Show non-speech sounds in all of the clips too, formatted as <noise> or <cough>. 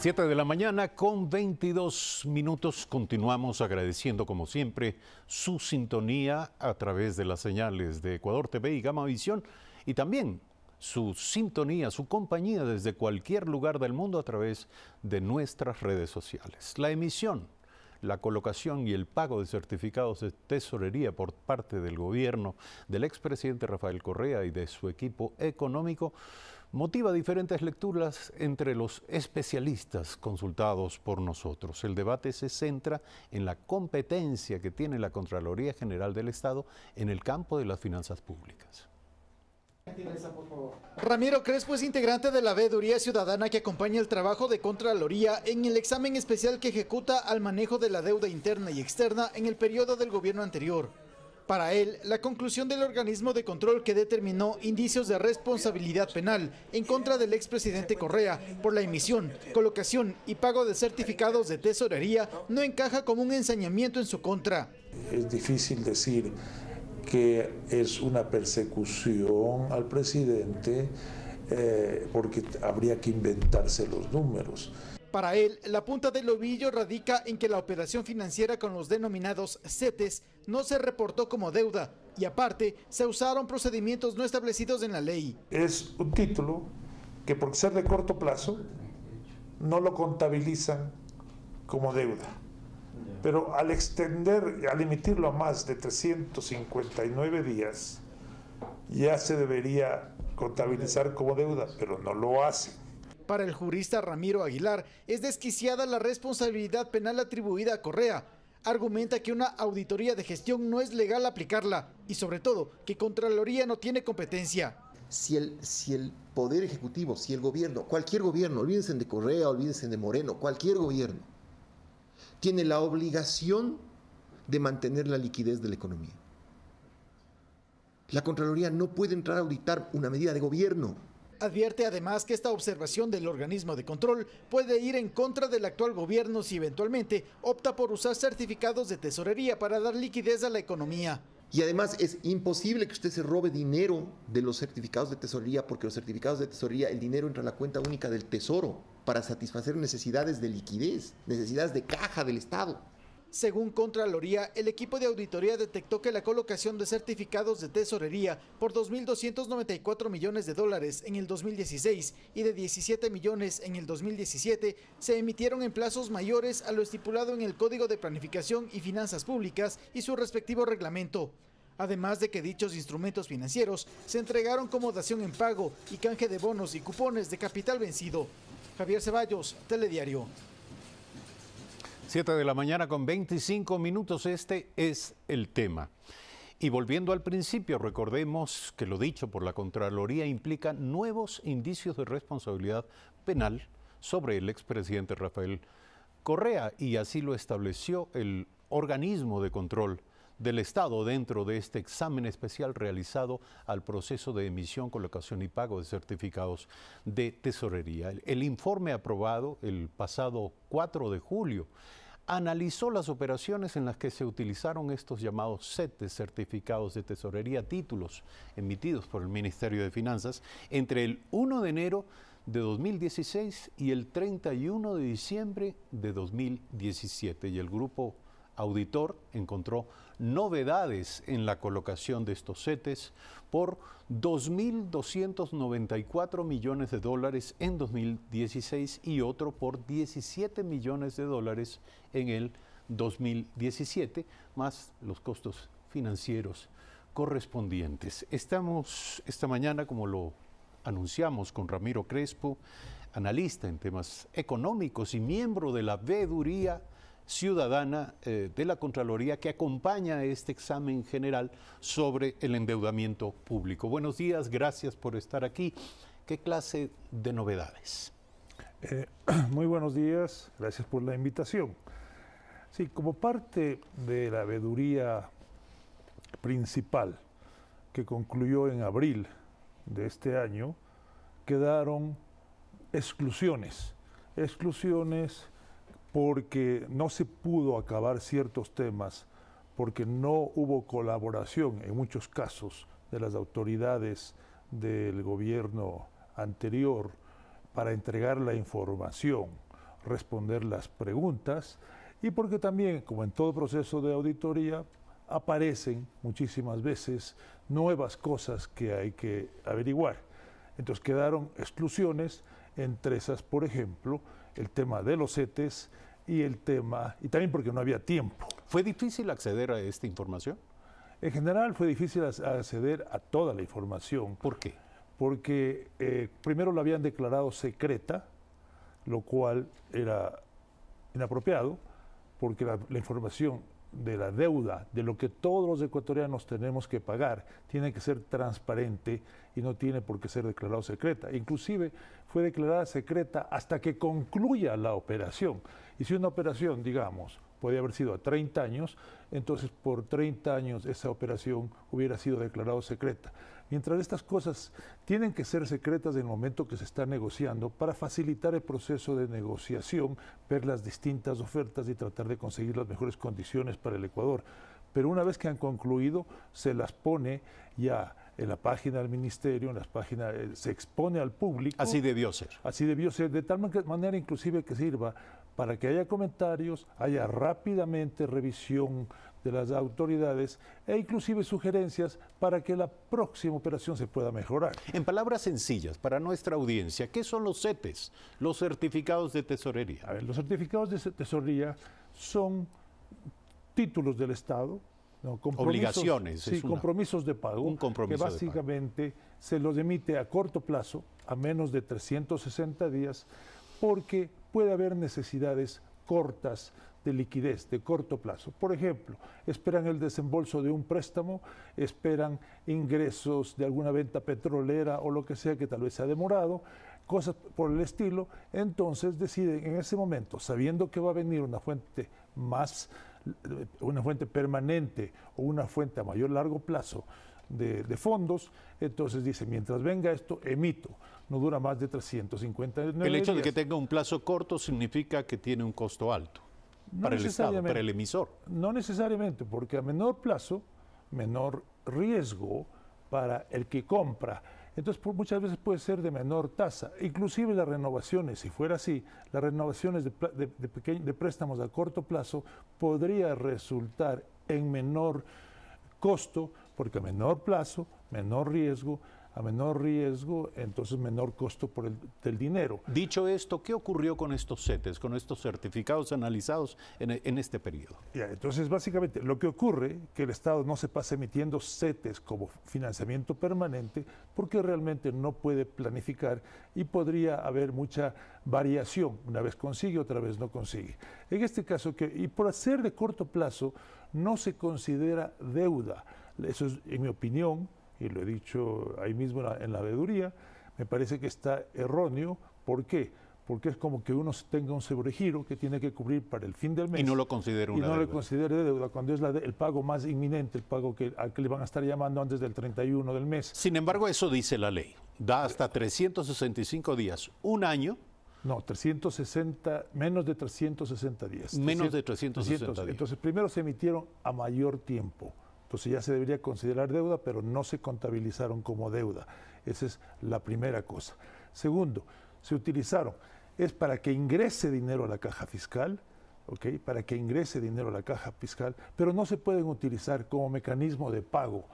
7 de la mañana con 22 minutos. Continuamos agradeciendo como siempre su sintonía a través de las señales de Ecuador TV y Gama Visión y también su sintonía, su compañía desde cualquier lugar del mundo a través de nuestras redes sociales. La emisión la colocación y el pago de certificados de tesorería por parte del gobierno del expresidente Rafael Correa y de su equipo económico motiva diferentes lecturas entre los especialistas consultados por nosotros. El debate se centra en la competencia que tiene la Contraloría General del Estado en el campo de las finanzas públicas. Ramiro Crespo es pues, integrante de la Veeduría Ciudadana que acompaña el trabajo de Contraloría en el examen especial que ejecuta al manejo de la deuda interna y externa en el periodo del gobierno anterior. Para él, la conclusión del organismo de control que determinó indicios de responsabilidad penal en contra del expresidente Correa por la emisión, colocación y pago de certificados de tesorería no encaja como un ensañamiento en su contra. Es difícil decir que es una persecución al presidente eh, porque habría que inventarse los números. Para él, la punta del ovillo radica en que la operación financiera con los denominados CETES no se reportó como deuda y aparte se usaron procedimientos no establecidos en la ley. Es un título que por ser de corto plazo no lo contabilizan como deuda. Pero al extender, al emitirlo a más de 359 días, ya se debería contabilizar como deuda, pero no lo hace. Para el jurista Ramiro Aguilar, es desquiciada la responsabilidad penal atribuida a Correa. Argumenta que una auditoría de gestión no es legal aplicarla y sobre todo que Contraloría no tiene competencia. Si el, si el Poder Ejecutivo, si el gobierno, cualquier gobierno, olvídense de Correa, olvídense de Moreno, cualquier gobierno, tiene la obligación de mantener la liquidez de la economía. La Contraloría no puede entrar a auditar una medida de gobierno. Advierte además que esta observación del organismo de control puede ir en contra del actual gobierno si eventualmente opta por usar certificados de tesorería para dar liquidez a la economía. Y además es imposible que usted se robe dinero de los certificados de tesorería porque los certificados de tesorería, el dinero entra a la cuenta única del tesoro para satisfacer necesidades de liquidez, necesidades de caja del Estado. Según Contraloría, el equipo de auditoría detectó que la colocación de certificados de tesorería por 2.294 millones de dólares en el 2016 y de 17 millones en el 2017 se emitieron en plazos mayores a lo estipulado en el Código de Planificación y Finanzas Públicas y su respectivo reglamento. Además de que dichos instrumentos financieros se entregaron como dación en pago y canje de bonos y cupones de capital vencido. Javier Ceballos, Telediario. Siete de la mañana con 25 minutos, este es el tema. Y volviendo al principio, recordemos que lo dicho por la Contraloría implica nuevos indicios de responsabilidad penal sobre el expresidente Rafael Correa y así lo estableció el organismo de control del Estado dentro de este examen especial realizado al proceso de emisión, colocación y pago de certificados de tesorería. El, informe aprobado el pasado 4 de julio analizó las operaciones en las que se utilizaron estos llamados set certificados de tesorería, títulos emitidos por el Ministerio de Finanzas, entre el 1 de enero de 2016 y el 31 de diciembre de 2017. Y el grupo auditor encontró novedades en la colocación de estos setes por 2.294 millones de dólares en 2016 y otro por 17 millones de dólares en el 2017, más los costos financieros correspondientes. Estamos esta mañana, como lo anunciamos con Ramiro Crespo, analista en temas económicos y miembro de la veeduría ciudadana eh, de la Contraloría que acompaña este examen general sobre el endeudamiento público. Buenos días, gracias por estar aquí. ¿Qué clase de novedades? Eh, <clears throat> muy buenos días, gracias por la invitación. Sí, como parte de la veeduría principal que concluyó en abril de este año, quedaron exclusiones, exclusiones porque no se pudo acabar ciertos temas, porque no hubo colaboración en muchos casos de las autoridades del gobierno anterior para entregar la información, responder las preguntas y porque también, como en todo proceso de auditoría, aparecen muchísimas veces nuevas cosas que hay que averiguar. Entonces quedaron exclusiones entre esas, por ejemplo, el tema de los CETES y el tema, y también porque no había tiempo. ¿Fue difícil acceder a esta información? En general fue difícil acceder a toda la información. ¿Por qué? Porque eh, primero la habían declarado secreta, lo cual era inapropiado, porque la información de la deuda, de lo que todos los ecuatorianos tenemos que pagar, tiene que ser transparente y no tiene por qué ser declarado secreta. Inclusive fue declarada secreta hasta que concluya la operación. Y si una operación, digamos, podía haber sido a 30 años, entonces por 30 años esa operación hubiera sido declarada secreta. Mientras estas cosas tienen que ser secretas en el momento que se está negociando para facilitar el proceso de negociación, ver las distintas ofertas y tratar de conseguir las mejores condiciones para el Ecuador. Pero una vez que han concluido, se las pone ya en la página del ministerio, en las páginas, eh, se expone al público. Así debió ser. Así debió ser, de tal manera inclusive que sirva para que haya comentarios, haya rápidamente revisión de las autoridades e inclusive sugerencias para que la próxima operación se pueda mejorar. En palabras sencillas, para nuestra audiencia, ¿qué son los CETES, los certificados de tesorería? los certificados de tesorería son títulos del Estado, no, Obligaciones. Sí, compromisos de pago. Que básicamente se los emite a corto plazo, a menos de 360 días, porque puede haber necesidades cortas de liquidez de corto plazo. Por ejemplo, esperan el desembolso de un préstamo, esperan ingresos de alguna venta petrolera o lo que sea que tal vez se ha demorado, cosas por el estilo. Entonces deciden en ese momento, sabiendo que va a venir una fuente más, una fuente permanente o una fuente a mayor largo plazo de, fondos. Entonces dice, mientras venga esto, emito. No dura más de 350 El hecho de que tenga un plazo corto significa que tiene un costo alto para el Estado, para el emisor. No necesariamente, porque a menor plazo, menor riesgo para el que compra. Entonces, muchas veces puede ser de menor tasa. Inclusive las renovaciones, si fuera así, las renovaciones de, de préstamos a corto plazo podría resultar en menor costo porque a menor plazo, menor riesgo, a menor riesgo, entonces menor costo por el, del dinero. Dicho esto, ¿qué ocurrió con estos CETES, con estos certificados analizados en, este periodo? entonces, básicamente, lo que ocurre que el Estado no se pasa emitiendo CETES como financiamiento permanente porque realmente no puede planificar y podría haber mucha variación. Una vez consigue, otra vez no consigue. En este caso, que, y por hacer de corto plazo, no se considera deuda eso es, en mi opinión, y lo he dicho ahí mismo en la, en me parece que está erróneo. ¿Por qué? Porque es como que uno tenga un sobregiro que tiene que cubrir para el fin del mes. Y no lo considera una y no lo considere deuda, cuando es el pago más inminente, el pago que, al que le van a estar llamando antes del 31 del mes. Sin embargo, eso dice la ley. Da hasta 365 días, un año. No, 360, menos de 360 días. Menos de 360 días. Entonces, primero se emitieron a mayor tiempo entonces pues ya se debería considerar deuda, pero no se contabilizaron como deuda. Esa es la primera cosa. Segundo, se utilizaron, es para que ingrese dinero a la caja fiscal, ¿ok? Para que ingrese dinero a la caja fiscal, pero no se pueden utilizar como mecanismo de pago.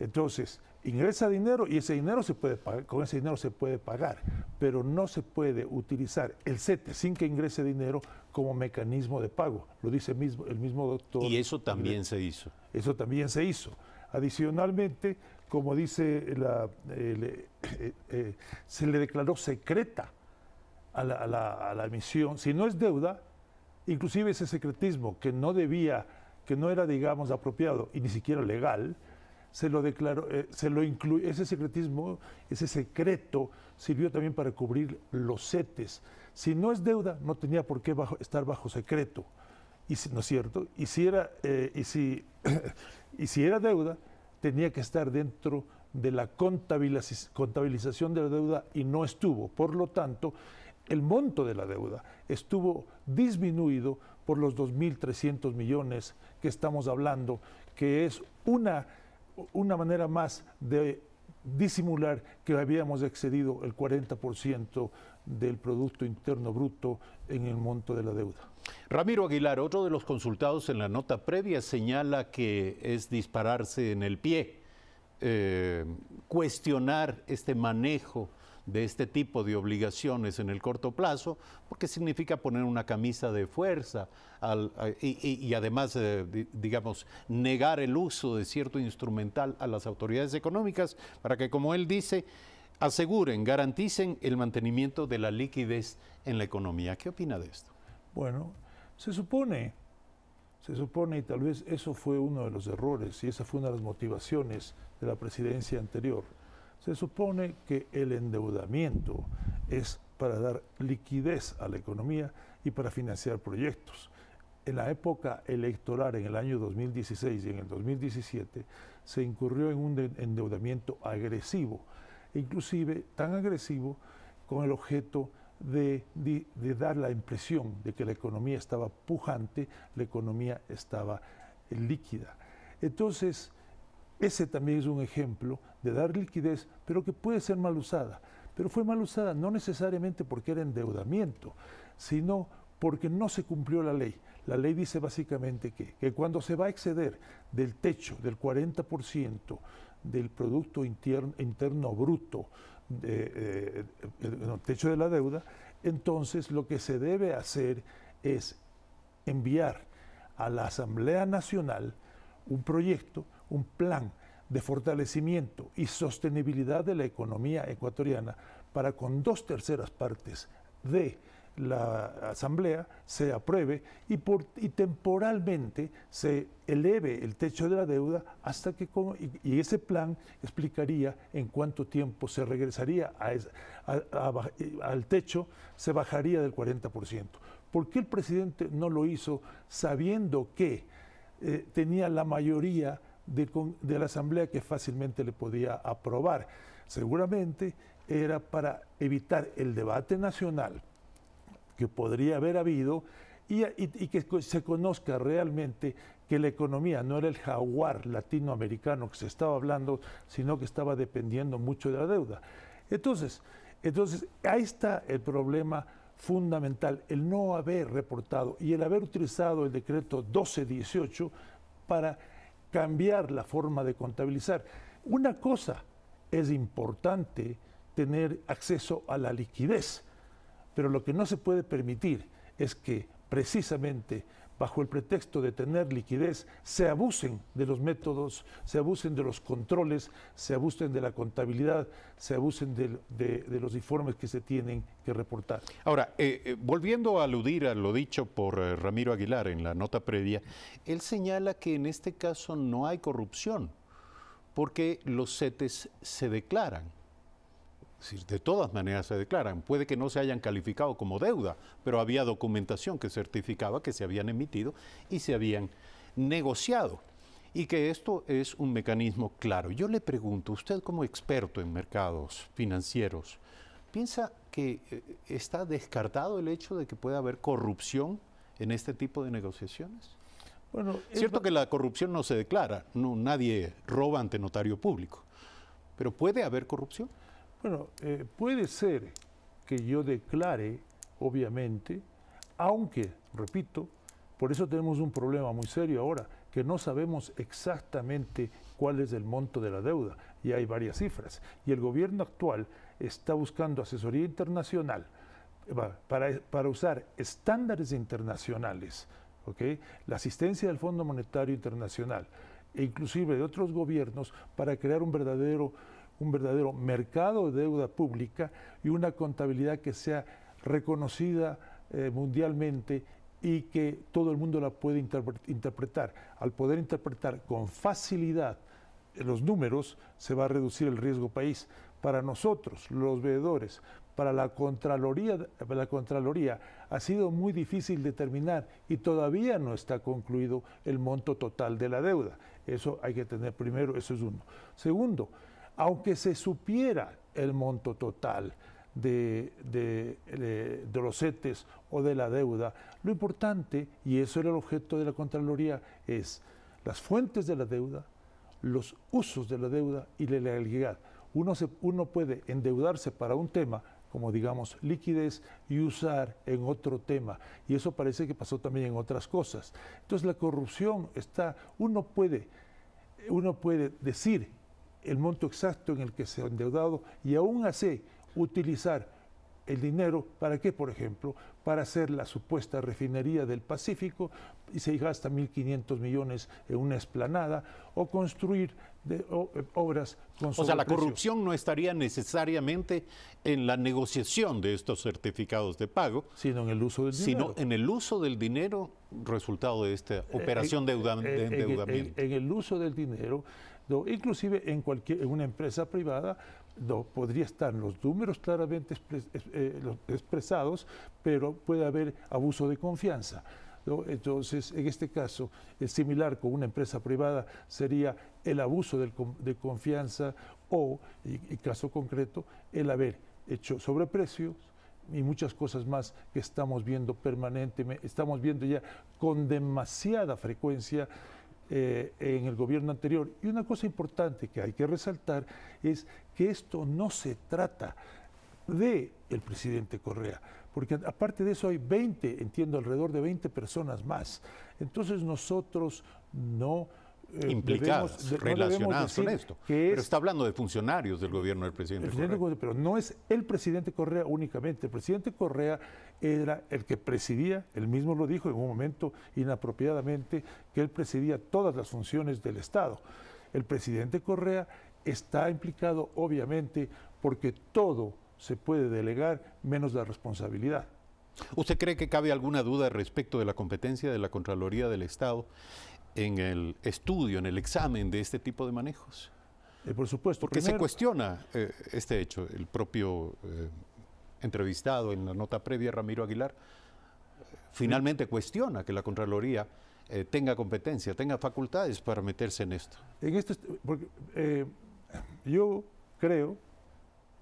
Entonces, ingresa dinero y ese dinero se puede con ese dinero se puede pagar, pero no se puede utilizar el CETE sin que ingrese dinero como mecanismo de pago. Lo dice mismo, el mismo doctor. Y eso también se hizo. Eso también se hizo. Adicionalmente, como dice la, eh, eh, eh, se le declaró secreta a la, a la emisión. Si no es deuda, inclusive ese secretismo que no debía, que no era, digamos, apropiado y ni siquiera legal, se lo declaró, eh, se lo incluye, ese secretismo, ese secreto sirvió también para cubrir los setes. Si no es deuda, no tenía por qué estar bajo secreto, y si, ¿no es cierto? Y si era, eh, y si, <coughs> y si era deuda, tenía que estar dentro de la contabilización de la deuda y no estuvo. Por lo tanto, el monto de la deuda estuvo disminuido por los 2.300 millones que estamos hablando, que es una una manera más de disimular que habíamos excedido el 40% del Producto Interno Bruto en el monto de la deuda. Ramiro Aguilar, otro de los consultados en la nota previa, señala que es dispararse en el pie, eh, cuestionar este manejo de este tipo de obligaciones en el corto plazo, porque significa poner una camisa de fuerza y, además, eh, digamos, negar el uso de cierto instrumental a las autoridades económicas para que, como él dice, aseguren, garanticen el mantenimiento de la liquidez en la economía. ¿Qué opina de esto? Bueno, se supone, se supone, y tal vez eso fue uno de los errores, y esa fue una de las motivaciones de la presidencia anterior, se supone que el endeudamiento es para dar liquidez a la economía y para financiar proyectos. En la época electoral, en el año 2016 y en el 2017, se incurrió en un endeudamiento agresivo, inclusive tan agresivo con el objeto de, dar la impresión de que la economía estaba pujante, la economía estaba eh, líquida. Entonces, ese también es un ejemplo de dar liquidez, pero que puede ser mal usada. Pero fue mal usada no necesariamente porque era endeudamiento, sino porque no se cumplió la ley. La ley dice básicamente que, cuando se va a exceder del techo del 40% del Producto Interno, Bruto, el eh, eh, techo de la deuda, entonces lo que se debe hacer es enviar a la Asamblea Nacional un proyecto un plan de fortalecimiento y sostenibilidad de la economía ecuatoriana para con dos terceras partes de la Asamblea se apruebe y, y temporalmente se eleve el techo de la deuda hasta que, y, ese plan explicaría en cuánto tiempo se regresaría al techo, se bajaría del 40%. ¿Por qué el presidente no lo hizo sabiendo que eh, tenía la mayoría de, la Asamblea que fácilmente le podía aprobar. Seguramente era para evitar el debate nacional que podría haber habido y, que se conozca realmente que la economía no era el jaguar latinoamericano que se estaba hablando, sino que estaba dependiendo mucho de la deuda. Entonces, entonces ahí está el problema fundamental, el no haber reportado y el haber utilizado el decreto 1218 para cambiar la forma de contabilizar. Una cosa es importante tener acceso a la liquidez, pero lo que no se puede permitir es que precisamente bajo el pretexto de tener liquidez, se abusen de los métodos, se abusen de los controles, se abusen de la contabilidad, se abusen de, los informes que se tienen que reportar. Ahora, eh, eh, volviendo a aludir a lo dicho por eh, Ramiro Aguilar en la nota previa, él señala que en este caso no hay corrupción, porque los CETES se declaran decir, de todas maneras se declaran. Puede que no se hayan calificado como deuda, pero había documentación que certificaba que se habían emitido y se habían negociado. Y que esto es un mecanismo claro. Yo le pregunto, usted como experto en mercados financieros, ¿piensa que eh, está descartado el hecho de que pueda haber corrupción en este tipo de negociaciones? Bueno, cierto que la corrupción no se declara, no, nadie roba ante notario público, pero puede haber corrupción. Bueno, eh, puede ser que yo declare, obviamente, aunque, repito, por eso tenemos un problema muy serio ahora, que no sabemos exactamente cuál es el monto de la deuda, y hay varias cifras. Y el gobierno actual está buscando asesoría internacional para, para usar estándares internacionales, la asistencia del Fondo Monetario Internacional e inclusive de otros gobiernos para crear un verdadero un verdadero mercado de deuda pública y una contabilidad que sea reconocida eh, mundialmente y que todo el mundo la puede interpretar. Al poder interpretar con facilidad eh, los números, se va a reducir el riesgo país. Para nosotros, los veedores, para la Contraloría, la Contraloría ha sido muy difícil determinar y todavía no está concluido el monto total de la deuda. Eso hay que tener primero, eso es uno. Segundo, aunque se supiera el monto total de, los CETES o de la deuda, lo importante, y eso era el objeto de la Contraloría, es las fuentes de la deuda, los usos de la deuda y la legalidad. Uno, uno puede endeudarse para un tema, como digamos liquidez y usar en otro tema. Y eso parece que pasó también en otras cosas. Entonces la corrupción está, uno puede, uno puede decir el monto exacto en el que se ha endeudado y aún así utilizar el dinero, ¿para qué, por ejemplo? Para hacer la supuesta refinería del Pacífico y se gasta 1.500 millones en una esplanada o construir de, eh, obras con O sea, la corrupción no estaría necesariamente en la negociación de estos certificados de pago, sino en el uso del dinero. Sino en el uso del dinero resultado de esta eh, operación eh, de endeudamiento. en el uso del dinero inclusive en, cualquier, una empresa privada podría estar los números claramente eh, expresados, pero puede haber abuso de confianza. entonces, en este caso, similar con una empresa privada sería el abuso de confianza o, caso concreto, el haber hecho sobreprecios y muchas cosas más que estamos viendo permanentemente, estamos viendo ya con demasiada frecuencia eh, en el gobierno anterior. Y una cosa importante que hay que resaltar es que esto no se trata de el presidente Correa, porque aparte de eso hay 20, entiendo, alrededor de 20 personas más. Entonces nosotros no eh, implicados relacionados con esto. pero está hablando de funcionarios del gobierno del presidente, presidente Correa. Pero no es el presidente Correa únicamente. El presidente Correa era el que presidía, él mismo lo dijo en un momento inapropiadamente, que él presidía todas las funciones del Estado. El presidente Correa está implicado, obviamente, porque todo se puede delegar menos la responsabilidad. ¿Usted cree que cabe alguna duda respecto de la competencia de la Contraloría del Estado en el estudio, en el examen de este tipo de manejos? Eh, por supuesto. Porque se cuestiona eh, este hecho. El propio eh, entrevistado en la nota previa, Ramiro Aguilar, finalmente cuestiona que la Contraloría eh, tenga competencia, tenga facultades para meterse en esto. En esto, yo creo,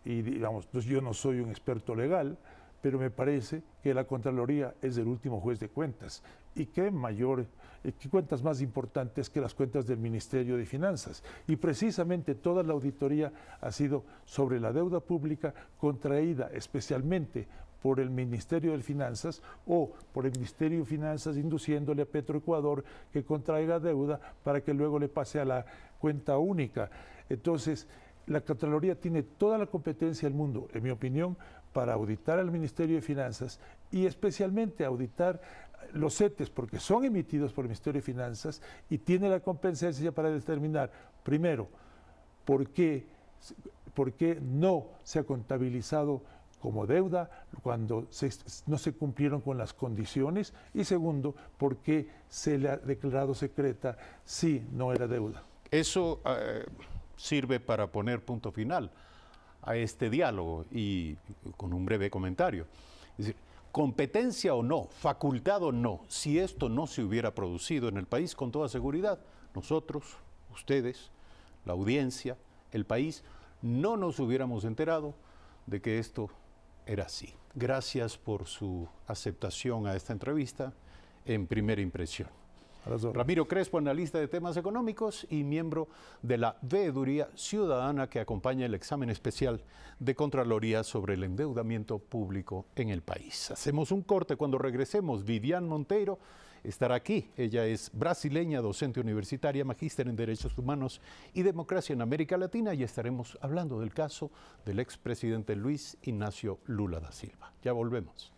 y digamos, pues yo no soy un experto legal, pero me parece que la Contraloría es el último juez de cuentas y qué mayor, eh, qué cuentas más importantes que las cuentas del Ministerio de Finanzas. Y precisamente toda la auditoría ha sido sobre la deuda pública contraída especialmente por el Ministerio de Finanzas o por el Ministerio de Finanzas induciéndole a Petroecuador que contraiga deuda para que luego le pase a la cuenta única. Entonces, la Contraloría tiene toda la competencia del mundo, en mi opinión, para auditar al Ministerio de Finanzas y especialmente auditar los CETES, porque son emitidos por el Ministerio de Finanzas y tiene la competencia para determinar, primero, por qué, por no se ha contabilizado como deuda cuando no se cumplieron con las condiciones y segundo, por qué se le ha declarado secreta si no era deuda. Eso eh, sirve para poner punto final a este diálogo y con un breve comentario competencia o no, facultad o no, si esto no se hubiera producido en el país con toda seguridad, nosotros, ustedes, la audiencia, el país, no nos hubiéramos enterado de que esto era así. Gracias por su aceptación a esta entrevista en primera impresión. Ramiro Crespo, analista de temas económicos y miembro de la Veeduría Ciudadana que acompaña el examen especial de Contraloría sobre el endeudamiento público en el país. Hacemos un corte cuando regresemos. Vivian Monteiro estará aquí. Ella es brasileña, docente universitaria, magíster en Derechos Humanos y Democracia en América Latina y estaremos hablando del caso del expresidente Luis Ignacio Lula da Silva. Ya volvemos.